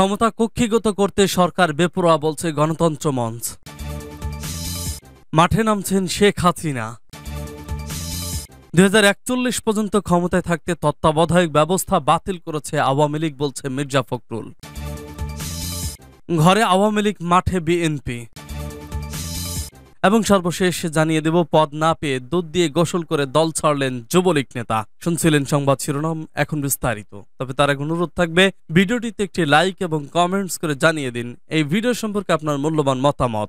ক্ষমতা কক্ষিগত করতে সরকার বেপরোয়া বলছে গণতন্ত্র মঞ্চ মাঠে নামছেন শেখ হাসিনা দুই পর্যন্ত ক্ষমতায় থাকতে তত্ত্বাবধায়ক ব্যবস্থা বাতিল করেছে আওয়ামী লীগ বলছে মির্জা ফখরুল ঘরে আওয়ামী লীগ মাঠে বিএনপি এবং সর্বশেষ জানিয়ে দেব পদ না পেয়ে দুধ দিয়ে গোসল করে দল ছাড়লেন যুবলীগ নেতা শুনছিলেন সংবাদ শিরোনাম এখন বিস্তারিত তবে তার এক অনুরোধ থাকবে ভিডিওটিতে একটি লাইক এবং কমেন্টস করে জানিয়ে দিন এই ভিডিও সম্পর্কে আপনার মূল্যবান মতামত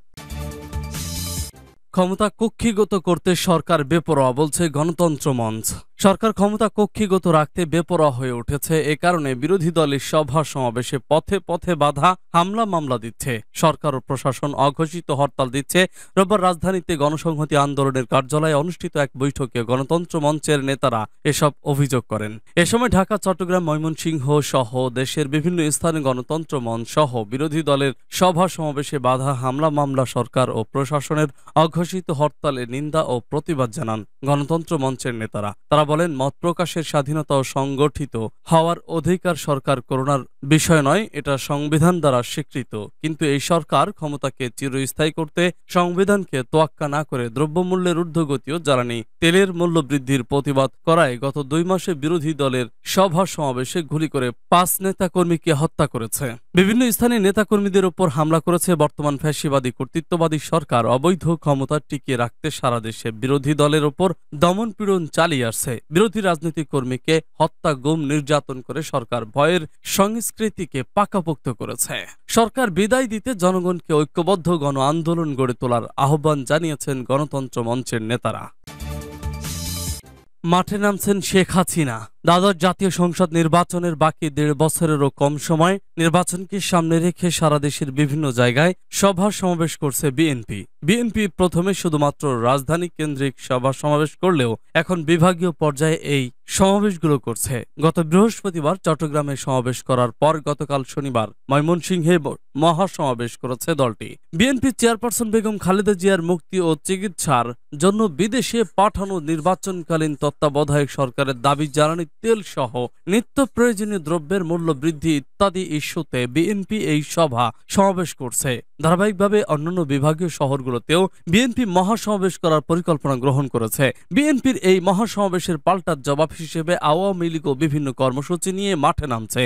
ক্ষমতা কক্ষিগত করতে সরকার বেপরোয়া বলছে গণতন্ত্র মঞ্চ সরকার ক্ষমতা কক্ষিগত রাখতে বেপরোয়া হয়ে উঠেছে এ কারণে বিরোধী দলের সভা সমাবেশে পথে পথে বাধা হামলা মামলা দিচ্ছে সরকার ও প্রশাসন অঘোষিত হরতাল দিচ্ছে রোববার রাজধানীতে গণসংহতি আন্দোলনের কার্যালয়ে অনুষ্ঠিত এক বৈঠকে গণতন্ত্র মঞ্চের নেতারা এসব অভিযোগ করেন এ সময় ঢাকা চট্টগ্রাম ময়মনসিংহ সহ দেশের বিভিন্ন স্থানে গণতন্ত্র মঞ্চ সহ বিরোধী দলের সভা সমাবেশে বাধা হামলা মামলা সরকার ও প্রশাসনের অঘ ঘোষিত হরতালে নিন্দা ও প্রতিবাদ জানান গণতন্ত্র মঞ্চের নেতারা তারা বলেন মত প্রকাশের স্বাধীনতা ও সংগঠিত হওয়ার অধিকার সরকার করোনার বিষয় নয় এটা সংবিধান দ্বারা স্বীকৃত কিন্তু এই সরকার ক্ষমতাকে চিরস্থায়ী করতে সংবিধানকে তোয়াক্কা না করে দ্রব্যমূল্যের ঊর্ধ্বগতিও জ্বালানি তেলের মূল্য বৃদ্ধির প্রতিবাদ করায় গত দুই মাসে বিরোধী দলের সভা সমাবেশে গুলি করে পাঁচ নেতাকর্মীকে হত্যা করেছে বিভিন্ন স্থানে নেতাকর্মীদের উপর হামলা করেছে বর্তমান ফ্যাসিবাদী কর্তৃত্ববাদী সরকার অবৈধ ক্ষমতা ক্ষমতা টিকিয়ে রাখতে সারা দেশে বিরোধী দলের ওপর দমনপীড়ন চালিয়ে আসছে বিরোধী রাজনৈতিক কর্মীকে হত্যা গুম নির্যাতন করে সরকার ভয়ের সংস্কৃতিকে পাকাপোক্ত করেছে সরকার বিদায় দিতে জনগণকে ঐক্যবদ্ধ গণ আন্দোলন গড়ে তোলার আহ্বান জানিয়েছেন গণতন্ত্র মঞ্চের নেতারা মাঠে নামছেন শেখ হাসিনা দ্বাদশ জাতীয় সংসদ নির্বাচনের বাকি দেড় বছরেরও কম সময় নির্বাচনকে সামনে রেখে সারা দেশের বিভিন্ন জায়গায় সভা সমাবেশ করছে বিএনপি বিএনপি প্রথমে শুধুমাত্র রাজধানী কেন্দ্রিক সভা সমাবেশ করলেও এখন বিভাগীয় পর্যায়ে এই সমাবেশগুলো করছে গত বৃহস্পতিবার চট্টগ্রামে সমাবেশ করার পর গতকাল শনিবার ময়মনসিংহে মহাসমাবেশ করেছে দলটি বিএনপি চেয়ারপারসন বেগম খালেদা জিয়ার মুক্তি ও চিকিৎসার জন্য বিদেশে পাঠানো নির্বাচনকালীন তত্ত্বাবধায়ক সরকারের দাবি জ্বালানি তেল সহ নিত্য প্রয়োজনীয় দ্রব্যের মূল্য বৃদ্ধি ইত্যাদি ইস্যুতে বিএনপি এই সভা সমাবেশ করছে ধারাবাহিকভাবে অন্যান্য বিভাগীয় শহরগুলোতেও বিএনপি মহাসমাবেশ করার পরিকল্পনা গ্রহণ করেছে বিএনপির এই মহাসমাবেশের পাল্টার জবাব হিসেবে আওয়ামী লীগও বিভিন্ন কর্মসূচি নিয়ে মাঠে নামছে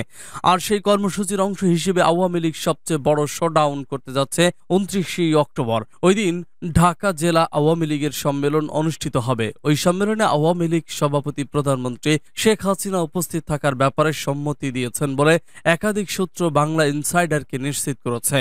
আর সেই কর্মসূচির অংশ হিসেবে আওয়ামী লীগ সবচেয়ে বড় শোডাউন করতে যাচ্ছে উনত্রিশে অক্টোবর ওই দিন ঢাকা জেলা আওয়ামী লীগের সম্মেলন অনুষ্ঠিত হবে ওই সম্মেলনে আওয়ামী লীগ সভাপতি প্রধানমন্ত্রী শেখ শেখ হাসিনা উপস্থিত থাকার ব্যাপারে সম্মতি দিয়েছেন বলে একাধিক সূত্র বাংলা ইনসাইডারকে নিশ্চিত করেছে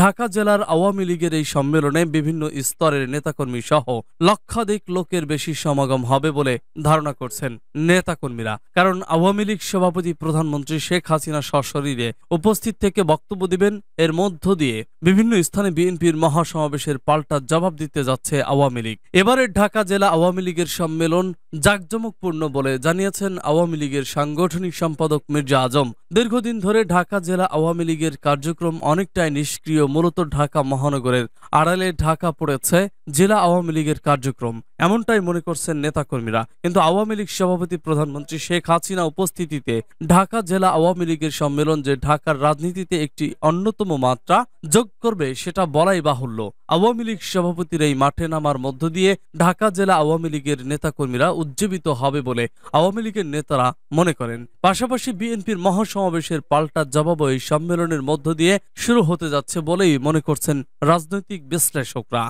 ঢাকা জেলার আওয়ামী লীগের এই সম্মেলনে বিভিন্ন স্তরের নেতাকর্মী সহ লক্ষাধিক লোকের বেশি সমাগম হবে বলে ধারণা করছেন নেতাকর্মীরা কারণ আওয়ামী লীগ সভাপতি প্রধানমন্ত্রী শেখ হাসিনা সশরীরে উপস্থিত থেকে বক্তব্য দিবেন এর মধ্য দিয়ে বিভিন্ন স্থানে বিএনপির মহাসমাবেশের পাল্টা জবাব দিতে যাচ্ছে আওয়ামী লীগ এবারের ঢাকা জেলা আওয়ামী লীগের সম্মেলন জাকজমকপূর্ণ বলে জানিয়েছেন আওয়ামী লীগের সাংগঠনিক সম্পাদক মির্জা আজম দীর্ঘদিন ধরে ঢাকা জেলা আওয়ামী লীগের কার্যক্রম অনেকটাই নিষ্ক্রিয় মূলত ঢাকা মহানগরের আড়ালে ঢাকা পড়েছে জেলা আওয়ামী লীগের কার্যক্রম এমনটাই মনে করছেন নেতাকর্মীরা কিন্তু আওয়ামী লীগ সভাপতি প্রধানমন্ত্রী শেখ হাসিনা উপস্থিতিতে ঢাকা জেলা আওয়ামী লীগের সম্মেলন যে ঢাকার রাজনীতিতে একটি অন্যতম মাত্রা যোগ করবে সেটা বলাই বাহুল্য আওয়ামী লীগ সভাপতির এই মাঠে নামার মধ্য দিয়ে ঢাকা জেলা আওয়ামী লীগের নেতাকর্মীরা উজ্জীবিত হবে বলে আওয়ামী লীগের নেতারা মনে করেন পাশাপাশি বিএনপির মহাসমাবেশের পাল্টা জবাব এই সম্মেলনের মধ্য দিয়ে শুরু হতে যাচ্ছে বলেই মনে করছেন রাজনৈতিক বিশ্লেষকরা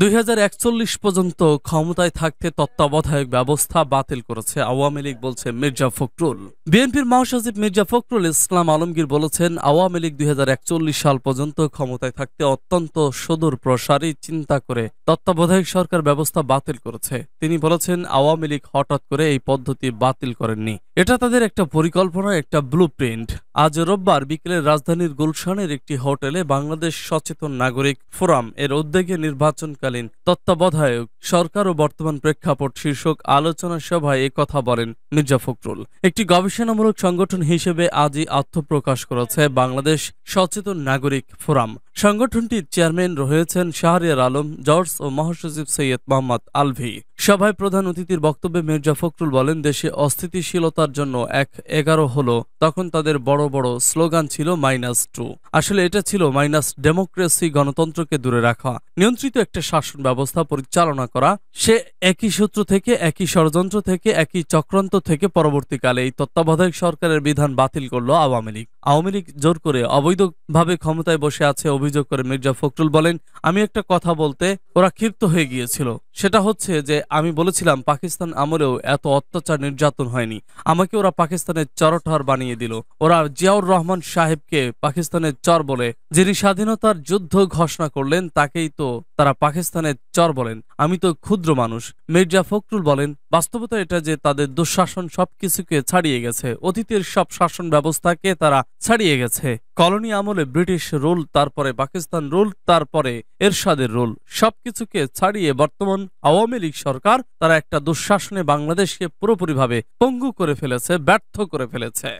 দুই পর্যন্ত ক্ষমতায় থাকতে তত্ত্বাবধায়ক ব্যবস্থা বাতিল করেছে আওয়ামী লীগ বলছে মির্জা ফখরুল বিএনপির মহাসচিব মির্জা ফখরুল ইসলাম আলমগীর বলেছেন আওয়ামী লীগ দুই সাল পর্যন্ত ক্ষমতায় থাকতে অত্যন্ত সদূর প্রসারী চিন্তা করে তত্ত্বাবধায়ক সরকার ব্যবস্থা বাতিল করেছে তিনি বলেছেন আওয়ামী লীগ হঠাৎ করে এই পদ্ধতি বাতিল করেননি এটা তাদের একটা পরিকল্পনা একটা ব্লু প্রিন্ট আজ রোববার বিকেলে রাজধানীর গুলশানের একটি হোটেলে বাংলাদেশ সচেতন নাগরিক ফোরাম এর উদ্যোগে নির্বাচনকালীন তত্ত্বাবধায়ক সরকার ও বর্তমান প্রেক্ষাপট শীর্ষক আলোচনা সভায় কথা বলেন মির্জা ফখরুল একটি গবেষণামূলক সংগঠন হিসেবে আজই আত্মপ্রকাশ করেছে বাংলাদেশ সচেতন নাগরিক ফোরাম সংগঠনটির চেয়ারম্যান রয়েছেন শাহরিয়ার আলম জর্জ ও মহাসচিব সৈয়দ মোহাম্মদ আলভি সভায় প্রধান অতিথির বক্তব্যে মির্জা ফখরুল বলেন দেশে অস্থিতিশীলতার জন্য এক এগারো হলো তখন তাদের বড় বড় স্লোগান ছিল মাইনাস টু আসলে এটা ছিল মাইনাস ডেমোক্রেসি গণতন্ত্রকে দূরে রাখা নিয়ন্ত্রিত একটা শাসন ব্যবস্থা পরিচালনা করা সে একই সূত্র থেকে একই ষড়যন্ত্র থেকে একই চক্রান্ত থেকে পরবর্তীকালে এই তত্ত্বাবধায়ক সরকারের বিধান বাতিল করলো আওয়ামী লীগ আওয়ামী লীগ জোর করে অবৈধভাবে ক্ষমতায় বসে আছে অভিযোগ করে মির্জা ফখরুল বলেন আমি একটা কথা বলতে ওরা ক্ষিপ্ত হয়ে গিয়েছিল সেটা হচ্ছে যে আমি বলেছিলাম পাকিস্তান আমলেও এত অত্যাচার নির্যাতন হয়নি আমাকে ওরা পাকিস্তানের চরঠর বানিয়ে দিল ওরা জিয়াউর রহমান সাহেবকে পাকিস্তানের চর বলে যিনি স্বাধীনতার যুদ্ধ ঘোষণা করলেন তাকেই তো তারা পাকিস্তানের চর বলেন আমি তো ক্ষুদ্র মানুষ মির্জা ফখরুল বলেন বাস্তবতা এটা যে তাদের দুঃশাসন সবকিছুকে ছাড়িয়ে গেছে অতীতের সব শাসন ব্যবস্থাকে তারা ছাড়িয়ে গেছে কলোনি আমলে ব্রিটিশ রোল তারপরে পাকিস্তান রোল তারপরে এরশাদের রোল সবকিছুকে ছাড়িয়ে বর্তমান আওয়ামী লীগ সরকার তারা একটা দুঃশাসনে বাংলাদেশকে পুরোপুরিভাবে পঙ্গু করে ফেলেছে ব্যর্থ করে ফেলেছে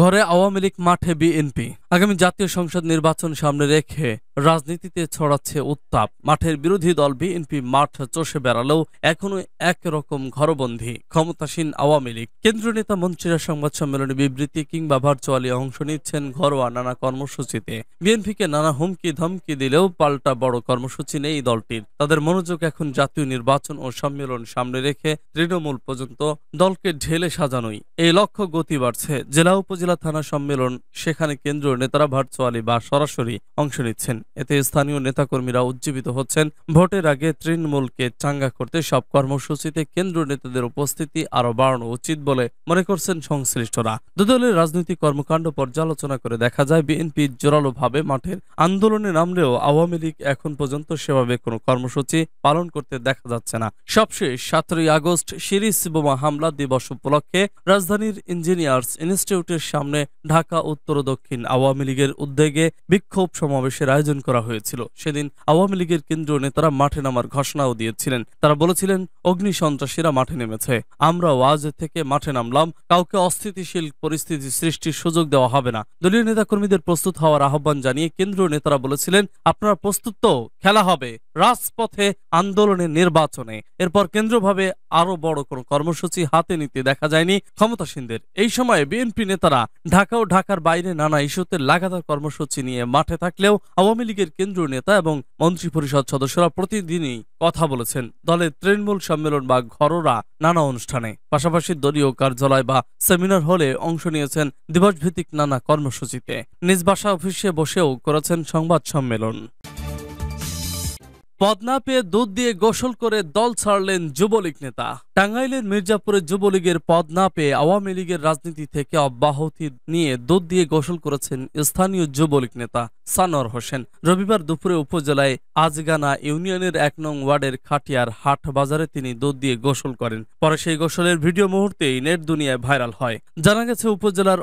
ঘরে আওয়ামী লীগ মাঠে বিএনপি আগামী জাতীয় সংসদ নির্বাচন সামনে রেখে রাজনীতিতে ছড়াচ্ছে উত্তাপ মাঠের বিরোধী দল বিএনপি মাঠ চষে বেড়ালেও এখনো একরকম ঘরবন্দি ক্ষমতাসীন আওয়ামী লীগ কেন্দ্রীয় নেতা মন্ত্রীরা সংবাদ সম্মেলনে বিবৃতি কিংবা ভার্চুয়ালি অংশ নিচ্ছেন ঘরোয়া নানা কর্মসূচিতে বিএনপিকে নানা হুমকি ধমকি দিলেও পাল্টা বড় কর্মসূচি নেই দলটির তাদের মনোযোগ এখন জাতীয় নির্বাচন ও সম্মেলন সামনে রেখে তৃণমূল পর্যন্ত দলকে ঢেলে সাজানোই এই লক্ষ্য গতি বাড়ছে জেলা উপজেলা থানা সম্মেলন সেখানে কেন্দ্রীয় নেতারা ভার্চুয়ালি বা সরাসরি অংশ নিচ্ছেন এতে স্থানীয় নেতাকর্মীরা উজ্জীবিত হচ্ছেন ভোটের আগে তৃণমূলকে চাঙ্গা করতে সব কর্মসূচিতে কেন্দ্র নেতাদের উপস্থিতি আরও বাড়ানো উচিত বলে মনে করছেন সংশ্লিষ্টরা দুদলের রাজনৈতিক কর্মকাণ্ড পর্যালোচনা করে দেখা যায় বিএনপি জোরালোভাবে মাঠের আন্দোলনে নামলেও আওয়ামী লীগ এখন পর্যন্ত সেভাবে কোনো কর্মসূচি পালন করতে দেখা যাচ্ছে না সবশেষ সাতই আগস্ট সিরিজ বোমা হামলা দিবস উপলক্ষে রাজধানীর ইঞ্জিনিয়ার্স ইনস্টিটিউটের সামনে ঢাকা উত্তর দক্ষিণ আওয়ামী আওয়ামী লীগের উদ্যোগে বিক্ষোভ সমাবেশের আয়োজন করা হয়েছিল সেদিন আওয়ামী লীগের কেন্দ্রীয় নেতারা মাঠে নামার ঘোষণাও দিয়েছিলেন তারা বলেছিলেন অগ্নি সন্ত্রাসীরা মাঠে নেমেছে আমরা ওয়াজ থেকে মাঠে নামলাম কাউকে অস্থিতিশীল পরিস্থিতি সৃষ্টির সুযোগ দেওয়া হবে না দলীয় নেতাকর্মীদের প্রস্তুত হওয়ার আহ্বান জানিয়ে কেন্দ্রীয় নেতারা বলেছিলেন আপনারা প্রস্তুত তো খেলা হবে রাজপথে আন্দোলনে নির্বাচনে এরপর কেন্দ্রভাবে আরো বড় কোন কর্মসূচি হাতে নিতে দেখা যায়নি ক্ষমতাসীনদের এই সময় বিএনপি নেতারা ঢাকা ও ঢাকার বাইরে নানা ইস্যুতে হেফাজতের লাগাতার কর্মসূচি নিয়ে মাঠে থাকলেও আওয়ামী লীগের কেন্দ্রীয় নেতা এবং মন্ত্রী পরিষদ সদস্যরা প্রতিদিনই কথা বলেছেন দলের তৃণমূল সম্মেলন বা ঘরোরা নানা অনুষ্ঠানে পাশাপাশি দলীয় কার্যালয় বা সেমিনার হলে অংশ নিয়েছেন দিবসভিত্তিক নানা কর্মসূচিতে নিজ বাসা অফিসে বসেও করেছেন সংবাদ সম্মেলন পদ না পেয়ে দুধ দিয়ে গোসল করে দল ছাড়লেন যুবলীগ নেতা টাঙ্গাইলের মির্জাপুরে যুবলীগের পদ না পেয়ে আওয়ামী লীগের রাজনীতি থেকে অব্যাহতি নিয়ে দুধ দিয়ে গোসল করেছেন স্থানীয় যুবলীগ নেতা সানোয়ার হোসেন রবিবার দুপুরে উপজেলায় আজগানা ইউনিয়নের এক নং ওয়ার্ডের খাটিয়ার হাট বাজারে তিনি দুধ দিয়ে গোসল করেন পরে সেই গোসলের ভিডিও মুহূর্তেই নেট দুনিয়ায় ভাইরাল হয় জানা গেছে উপজেলার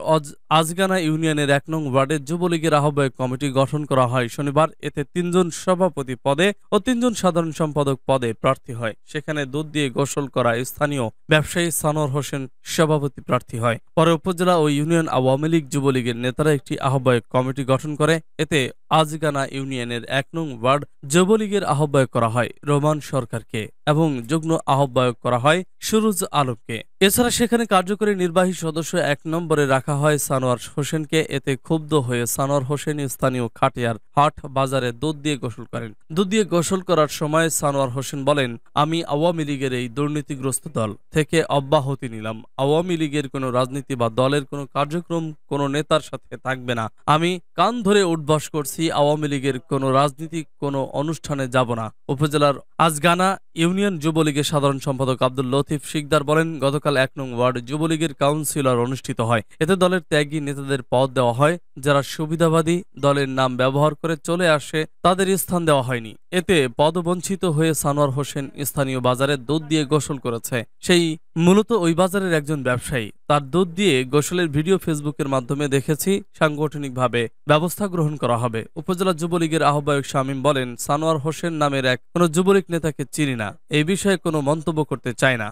আজগানা ইউনিয়নের এক নং ওয়ার্ডের যুবলীগের আহ্বায়ক কমিটি গঠন করা হয় শনিবার এতে তিনজন সভাপতি পদে ও তিনজন সাধারণ সম্পাদক পদে প্রার্থী হয় সেখানে দুধ দিয়ে গোসল করা স্থানীয় ব্যবসায়ী সানোয়ার হোসেন সভাপতি প্রার্থী হয় পরে উপজেলা ও ইউনিয়ন আওয়ামী লীগ যুবলীগের নেতারা একটি আহ্বায়ক কমিটি গঠন করে এতে আজগানা ইউনিয়নের এক নং ওয়ার্ড যুবলীগের আহ্বায়ক করা হয় রোমান সরকারকে এবং যুগ্ম আহ্বায়ক করা হয় সুরুজ আলোককে এছাড়া সেখানে কার্যকরী নির্বাহী সদস্য এক নম্বরে রাখা হয় সানোয়ার হোসেনকে এতে ক্ষুব্ধ হয়ে সানোয়ার হোসেন স্থানীয় খাটিয়ার হাট বাজারে দুধ দিয়ে গোসল করেন দুধ দিয়ে গোসল করার সময় সানোয়ার হোসেন বলেন আমি আওয়ামী লীগের এই দুর্নীতিগ্রস্ত দল থেকে অব্যাহতি নিলাম আওয়ামী লীগের কোনো রাজনীতি বা দলের কোনো কার্যক্রম কোনো নেতার সাথে থাকবে না আমি কান ধরে উঠবাস করছি প্রার্থী আওয়ামী লীগের কোনো রাজনৈতিক কোনো অনুষ্ঠানে যাব না উপজেলার আজগানা ইউনিয়ন যুবলীগের সাধারণ সম্পাদক আব্দুল লতিফ শিকদার বলেন গতকাল এক নং ওয়ার্ড যুবলীগের কাউন্সিলর অনুষ্ঠিত হয় এতে দলের ত্যাগী নেতাদের পদ দেওয়া হয় যারা সুবিধাবাদী দলের নাম ব্যবহার করে চলে আসে তাদের স্থান দেওয়া হয়নি এতে পদবঞ্চিত হয়ে সানোয়ার হোসেন স্থানীয় বাজারে দুধ দিয়ে গোসল করেছে সেই মূলত ওই বাজারের একজন ব্যবসায়ী তার দুধ দিয়ে গোসলের ভিডিও ফেসবুকের মাধ্যমে দেখেছি সাংগঠনিকভাবে ব্যবস্থা গ্রহণ করা হবে উপজেলা যুবলীগের আহ্বায়ক শামীম বলেন সানোয়ার হোসেন নামের এক কোনো যুবলীগ নেতাকে চিনি না এই বিষয়ে কোনো মন্তব্য করতে চায় না